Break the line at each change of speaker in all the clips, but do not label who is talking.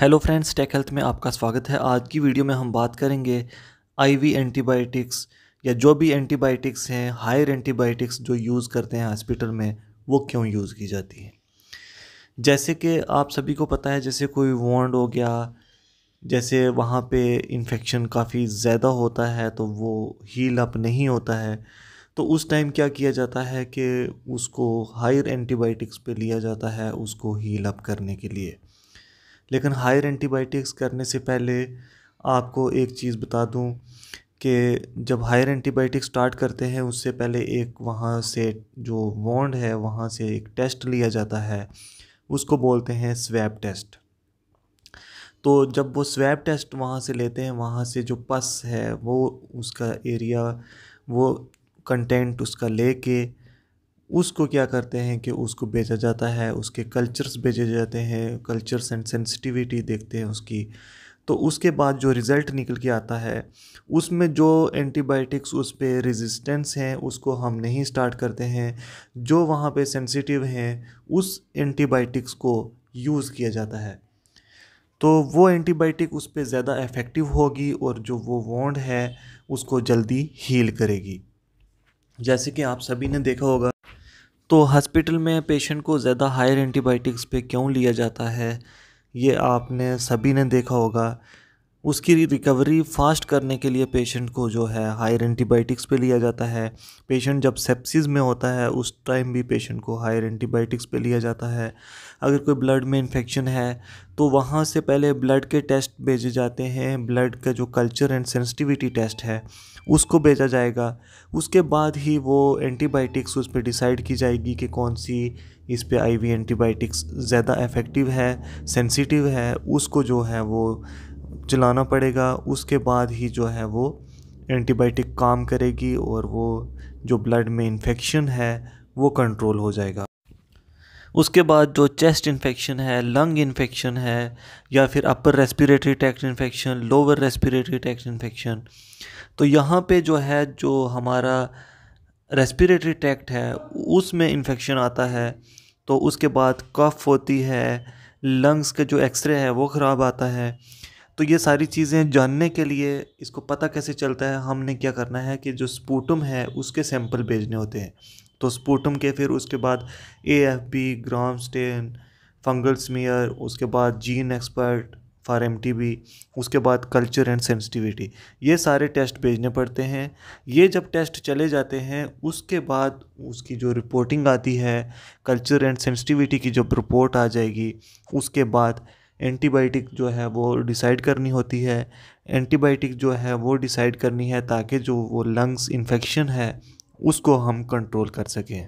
hello friends take health में आपका स्वागत है आज की वीडियो में हम बात करेंगे आईवी एंटीबायोटिक्स या जो भी एंटीबायोटिक्स हैं हायर एंटीबायोटिक्स जो यूज़ करते हैं हॉस्पिटल में वो क्यों यूज़ की जाती है जैसे कि आप सभी को पता है जैसे कोई वॉन्ड हो गया जैसे वहाँ पे इन्फेक्शन काफ़ी ज़्यादा होता है तो वो हील अप नहीं होता है तो उस टाइम क्या किया जाता है कि उसको हायर एंटीबायोटिक्स पे लिया जाता है उसको हील अप करने के लिए लेकिन हायर एंटीबायोटिक्स करने से पहले आपको एक चीज़ बता दूं कि जब हायर एंटीबायोटिक्स स्टार्ट करते हैं उससे पहले एक वहाँ से जो वॉन्ड है वहाँ से एक टेस्ट लिया जाता है उसको बोलते हैं स्वैब टेस्ट तो जब वो स्वैब टेस्ट वहाँ से लेते हैं वहाँ से जो पस है वो उसका एरिया वो कंटेंट उसका लेके उसको क्या करते हैं कि उसको बेचा जाता है उसके कल्चर्स बेचे जाते हैं कल्चर्स एंड सेंसिटिविटी देखते हैं उसकी तो उसके बाद जो रिज़ल्ट निकल के आता है उसमें जो एंटीबायोटिक्स उस पर रेजिस्टेंस हैं उसको हम नहीं स्टार्ट करते हैं जो वहाँ पे सेंसिटिव हैं उस एंटीबायोटिक्स को यूज़ किया जाता है तो वो एंटीबायोटिक उस पर ज़्यादा इफ़ेक्टिव होगी और जो वो वॉन्ड है उसको जल्दी हील करेगी जैसे कि आप सभी ने देखा होगा तो हॉस्पिटल में पेशेंट को ज़्यादा हायर एंटीबायोटिक्स पे क्यों लिया जाता है ये आपने सभी ने देखा होगा उसकी रिकवरी फास्ट करने के लिए पेशेंट को जो है हायर एंटीबायोटिक्स पे लिया जाता है पेशेंट जब सेप्सिस में होता है उस टाइम भी पेशेंट को हायर एंटीबायोटिक्स पे लिया जाता है अगर कोई ब्लड में इन्फेक्शन है तो वहाँ से पहले ब्लड के टेस्ट भेजे जाते हैं ब्लड का जो कल्चर एंड सेंसिटिविटी टेस्ट है उसको भेजा जाएगा उसके बाद ही वो एंटीबायोटिक्स उस पर डिसाइड की जाएगी कि कौन सी इस पर आई एंटीबायोटिक्स ज़्यादा इफ़ेक्टिव है सेंसिटिव है उसको जो है वो चलाना पड़ेगा उसके बाद ही जो है वो एंटीबायोटिक काम करेगी और वो जो ब्लड में इन्फेक्शन है वो कंट्रोल हो जाएगा उसके बाद जो चेस्ट इन्फेक्शन है लंग इन्फेक्शन है या फिर upper respiratory tract infection lower respiratory tract infection तो यहाँ पे जो है जो हमारा रेस्पिरेटरी ट्रैक्ट है उसमें इन्फेक्शन आता है तो उसके बाद कफ होती है लंग्स का जो एक्सरे है वो ख़राब आता है तो ये सारी चीज़ें जानने के लिए इसको पता कैसे चलता है हमने क्या करना है कि जो स्पूटम है उसके सैंपल भेजने होते हैं तो स्पूटम के फिर उसके बाद A F B gram stain fungal smear उसके बाद जीन एक्सपर्ट फॉर एम उसके बाद कल्चर एंड सेंसिटिविटी ये सारे टेस्ट भेजने पड़ते हैं ये जब टेस्ट चले जाते हैं उसके बाद उसकी जो रिपोर्टिंग आती है कल्चर एंड सेंसिटिविटी की जब रिपोर्ट आ जाएगी उसके बाद एंटीबायोटिक जो है वो डिसाइड करनी होती है एंटीबायोटिक जो है वो डिसाइड करनी है ताकि जो वो लंग्स इन्फेक्शन है उसको हम कंट्रोल कर सकें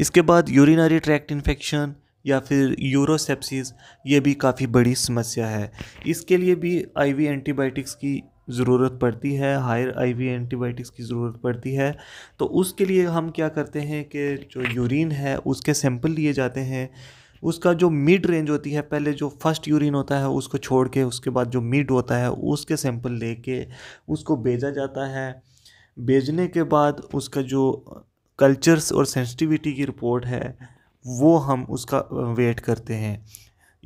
इसके बाद यूरिनरी ट्रैक्ट इन्फेक्शन या फिर यूरोसेप्सिस ये भी काफ़ी बड़ी समस्या है इसके लिए भी आईवी एंटीबायोटिक्स की ज़रूरत पड़ती है हायर आईवी एंटीबायोटिक्स की ज़रूरत पड़ती है तो उसके लिए हम क्या करते हैं कि जो यूरिन है उसके सैंपल लिए जाते हैं उसका जो मिड रेंज होती है पहले जो फर्स्ट यूरिन होता है उसको छोड़ के उसके बाद जो मिड होता है उसके सैंपल लेके उसको भेजा जाता है भेजने के बाद उसका जो कल्चर्स और सेंसिटिविटी की रिपोर्ट है वो हम उसका वेट करते हैं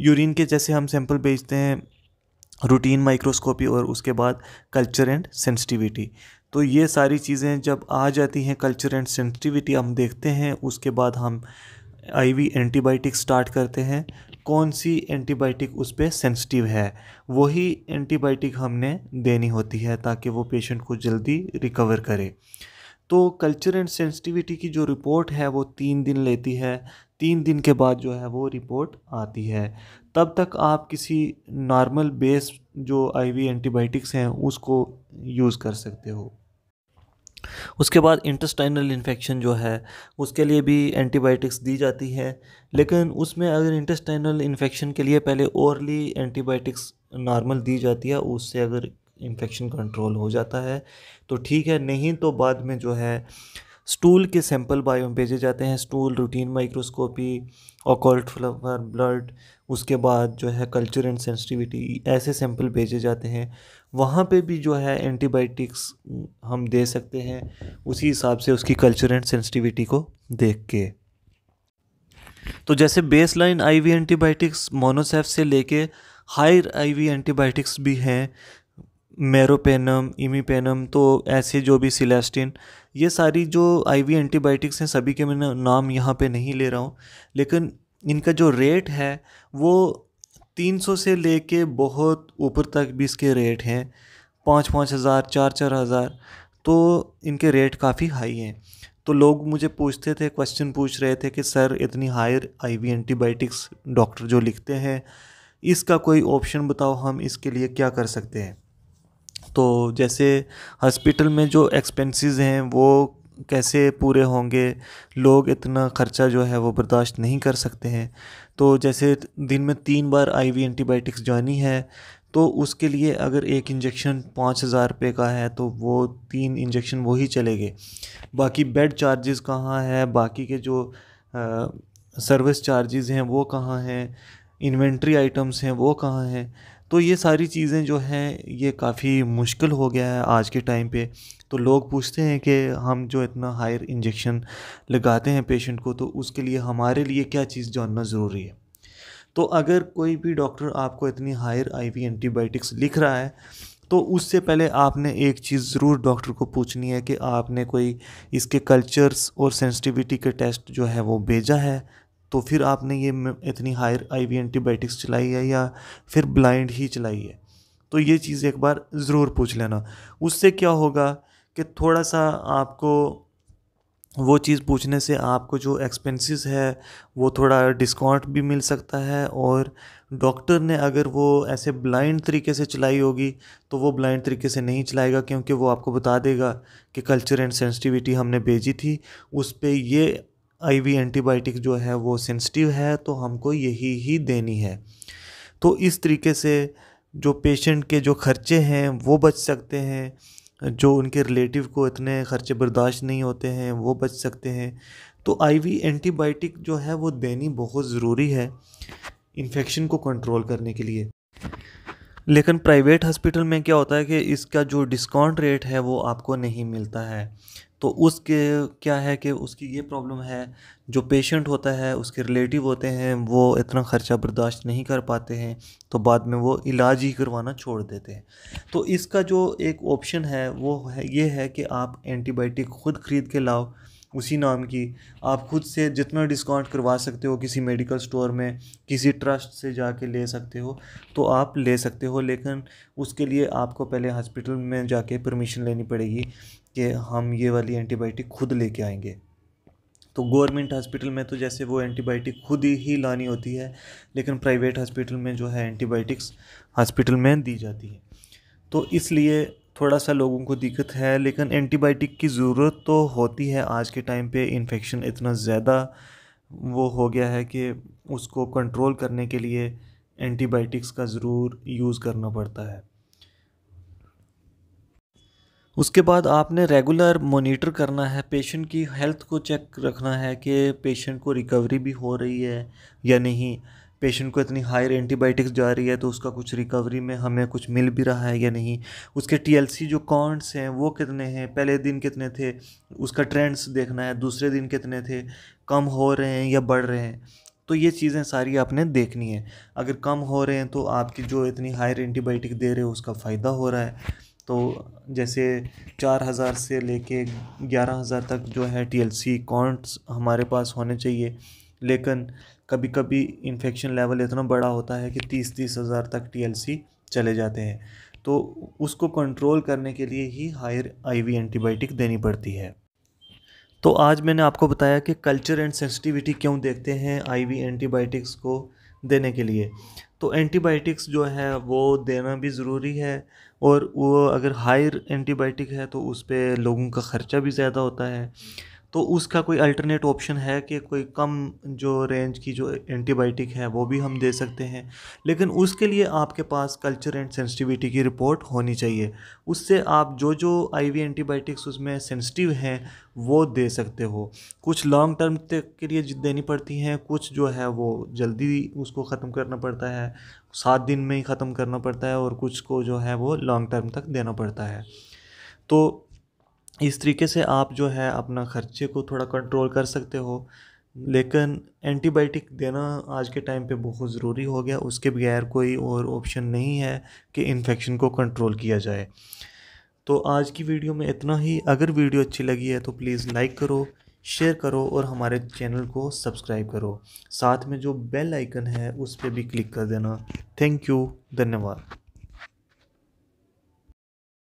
यूरिन के जैसे हम सैंपल भेजते हैं रूटीन माइक्रोस्कोपी और उसके बाद कल्चर एंड सेंसिटिविटी तो ये सारी चीज़ें जब आ जाती हैं कल्चर एंड सेंसिटिविटी हम देखते हैं उसके बाद हम आईवी एंटीबायोटिक स्टार्ट करते हैं कौन सी एंटीबायोटिक उस पर सेंसिटिव है वही एंटीबायोटिक हमने देनी होती है ताकि वो पेशेंट को जल्दी रिकवर करे तो कल्चर एंड सेंसिटिविटी की जो रिपोर्ट है वो तीन दिन लेती है तीन दिन के बाद जो है वो रिपोर्ट आती है तब तक आप किसी नॉर्मल बेस जो आईवी एंटीबायोटिक्स हैं उसको यूज़ कर सकते हो उसके बाद इंटेस्टाइनल इन्फेक्शन जो है उसके लिए भी एंटीबायोटिक्स दी जाती है लेकिन उसमें अगर इंटेस्टाइनल इन्फेक्शन के लिए पहले ओरली एंटीबायोटिक्स नॉर्मल दी जाती है उससे अगर इन्फेक्शन कंट्रोल हो जाता है तो ठीक है नहीं तो बाद में जो है स्टूल के सैंपल बायो भेजे जाते हैं stool routine microscopy occult flower blood उसके बाद जो है कल्चर एंड सेंसिटिविटी ऐसे सैंपल भेजे जाते हैं वहाँ पे भी जो है एंटीबायोटिक्स हम दे सकते हैं उसी हिसाब से उसकी कल्चर एंड सेंसिटिविटी को देख के तो जैसे base line IV antibiotics Monocef से लेके हायर आईवी एंटीबायोटिक्स भी हैं मेरोपेनम इमीपेनम तो ऐसे जो भी सिलेस्टिन ये सारी जो आईवी एंटीबायोटिक्स हैं सभी के मैं नाम यहाँ पे नहीं ले रहा हूँ लेकिन इनका जो रेट है वो 300 से लेके बहुत ऊपर तक भी इसके रेट हैं पाँच पाँच हज़ार चार चार हज़ार तो इनके रेट काफ़ी हाई हैं तो लोग मुझे पूछते थे क्वेश्चन पूछ रहे थे कि सर इतनी हायर आईवी एंटीबायोटिक्स डॉक्टर जो लिखते हैं इसका कोई ऑप्शन बताओ हम इसके लिए क्या कर सकते हैं तो जैसे हॉस्पिटल में जो एक्सपेंसेस हैं वो कैसे पूरे होंगे लोग इतना ख़र्चा जो है वो बर्दाश्त नहीं कर सकते हैं तो जैसे दिन में तीन बार आईवी एंटीबायोटिक्स जानी है तो उसके लिए अगर एक इंजेक्शन पाँच हज़ार रुपये का है तो वो तीन इंजेक्शन वही चलेंगे बाकी बेड चार्जेस कहाँ है बाकी के जो सर्विस चार्जेस हैं वो कहाँ हैं इन्वेंट्री आइटम्स हैं वो कहाँ हैं तो ये सारी चीज़ें जो हैं ये काफ़ी मुश्किल हो गया है आज के टाइम पे तो लोग पूछते हैं कि हम जो इतना हायर इंजेक्शन लगाते हैं पेशेंट को तो उसके लिए हमारे लिए क्या चीज़ जानना ज़रूरी है तो अगर कोई भी डॉक्टर आपको इतनी हायर आईवी एंटीबायोटिक्स लिख रहा है तो उससे पहले आपने एक चीज़ ज़रूर डॉक्टर को पूछनी है कि आपने कोई इसके कल्चर्स और सेंसिटिविटी के टेस्ट जो है वो भेजा है तो फिर आपने ये इतनी हायर आई वी एंटीबायोटिक्स चलाई है या फिर ब्लाइंड ही चलाई है तो ये चीज़ एक बार ज़रूर पूछ लेना उससे क्या होगा कि थोड़ा सा आपको वो चीज़ पूछने से आपको जो एक्सपेंसेस है वो थोड़ा डिस्काउंट भी मिल सकता है और डॉक्टर ने अगर वो ऐसे ब्लाइंड तरीके से चलाई होगी तो वो ब्लाइंड तरीके से नहीं चलाएगा क्योंकि वो आपको बता देगा कि कल्चर एंड सेंसिटिविटी हमने भेजी थी उस पर ये आईवी एंटीबायोटिक जो है वो सेंसिटिव है तो हमको यही ही देनी है तो इस तरीके से जो पेशेंट के जो खर्चे हैं वो बच सकते हैं जो उनके रिलेटिव को इतने खर्चे बर्दाश्त नहीं होते हैं वो बच सकते हैं तो आईवी एंटीबायोटिक जो है वो देनी बहुत ज़रूरी है इन्फेक्शन को कंट्रोल करने के लिए लेकिन प्राइवेट हॉस्पिटल में क्या होता है कि इसका जो डिस्काउंट रेट है वो आपको नहीं मिलता है तो उसके क्या है कि उसकी ये प्रॉब्लम है जो पेशेंट होता है उसके रिलेटिव होते हैं वो इतना ख़र्चा बर्दाश्त नहीं कर पाते हैं तो बाद में वो इलाज ही करवाना छोड़ देते हैं तो इसका जो एक ऑप्शन है वो है ये है कि आप एंटीबायोटिक ख़ुद ख़रीद के लाओ उसी नाम की आप खुद से जितना डिस्काउंट करवा सकते हो किसी मेडिकल स्टोर में किसी ट्रस्ट से जाके ले सकते हो तो आप ले सकते हो लेकिन उसके लिए आपको पहले हॉस्पिटल में जाके परमिशन लेनी पड़ेगी कि हम ये वाली एंटीबायोटिक खुद लेके आएंगे तो गवर्नमेंट हॉस्पिटल में तो जैसे वो एंटीबायोटिक खुद ही लानी होती है लेकिन प्राइवेट हॉस्पिटल में जो है एंटीबायोटिक्स हॉस्पिटल में दी जाती है तो इसलिए थोड़ा सा लोगों को दिक्कत है लेकिन एंटीबायोटिक की ज़रूरत तो होती है आज के टाइम पे इन्फेक्शन इतना ज़्यादा वो हो गया है कि उसको कंट्रोल करने के लिए एंटीबायोटिक्स का ज़रूर यूज़ करना पड़ता है उसके बाद आपने रेगुलर मॉनिटर करना है पेशेंट की हेल्थ को चेक रखना है कि पेशेंट को रिकवरी भी हो रही है या नहीं पेशेंट को इतनी हायर एंटीबायोटिक्स जा रही है तो उसका कुछ रिकवरी में हमें कुछ मिल भी रहा है या नहीं उसके टीएलसी जो कॉन्ट्स हैं वो कितने हैं पहले दिन कितने थे उसका ट्रेंड्स देखना है दूसरे दिन कितने थे कम हो रहे हैं या बढ़ रहे हैं तो ये चीज़ें सारी आपने देखनी है अगर कम हो रहे हैं तो आपकी जो इतनी हायर एंटीबायोटिक दे रहे हो उसका फ़ायदा हो रहा है तो जैसे चार हज़ार से लेके ग्यारह हज़ार तक जो है टीएलसी काउंट्स हमारे पास होने चाहिए लेकिन कभी कभी इन्फेक्शन लेवल इतना बड़ा होता है कि तीस तीस हज़ार तक टी चले जाते हैं तो उसको कंट्रोल करने के लिए ही हायर आईवी एंटीबायोटिक देनी पड़ती है तो आज मैंने आपको बताया कि कल्चर एंड सेंसिटिविटी क्यों देखते हैं आईवी एंटीबायोटिक्स को देने के लिए तो एंटीबायोटिक्स जो है वो देना भी ज़रूरी है और वो अगर हायर एंटीबायोटिक है तो उस पर लोगों का ख़र्चा भी ज़्यादा होता है तो उसका कोई अल्टरनेट ऑप्शन है कि कोई कम जो रेंज की जो एंटीबायोटिक है वो भी हम दे सकते हैं लेकिन उसके लिए आपके पास कल्चर एंड सेंसिटिविटी की रिपोर्ट होनी चाहिए उससे आप जो जो आईवी एंटीबायोटिक्स उसमें सेंसिटिव हैं वो दे सकते हो कुछ लॉन्ग टर्म तक के लिए देनी पड़ती हैं कुछ जो है वो जल्दी उसको ख़त्म करना पड़ता है सात दिन में ही ख़त्म करना पड़ता है और कुछ को जो है वो लॉन्ग टर्म तक देना पड़ता है तो इस तरीके से आप जो है अपना खर्चे को थोड़ा कंट्रोल कर सकते हो लेकिन एंटीबायोटिक देना आज के टाइम पे बहुत ज़रूरी हो गया उसके बगैर कोई और ऑप्शन नहीं है कि इन्फेक्शन को कंट्रोल किया जाए तो आज की वीडियो में इतना ही अगर वीडियो अच्छी लगी है तो प्लीज़ लाइक करो शेयर करो और हमारे चैनल को सब्सक्राइब करो साथ में जो बेल आइकन है उस पर भी क्लिक कर देना थैंक यू धन्यवाद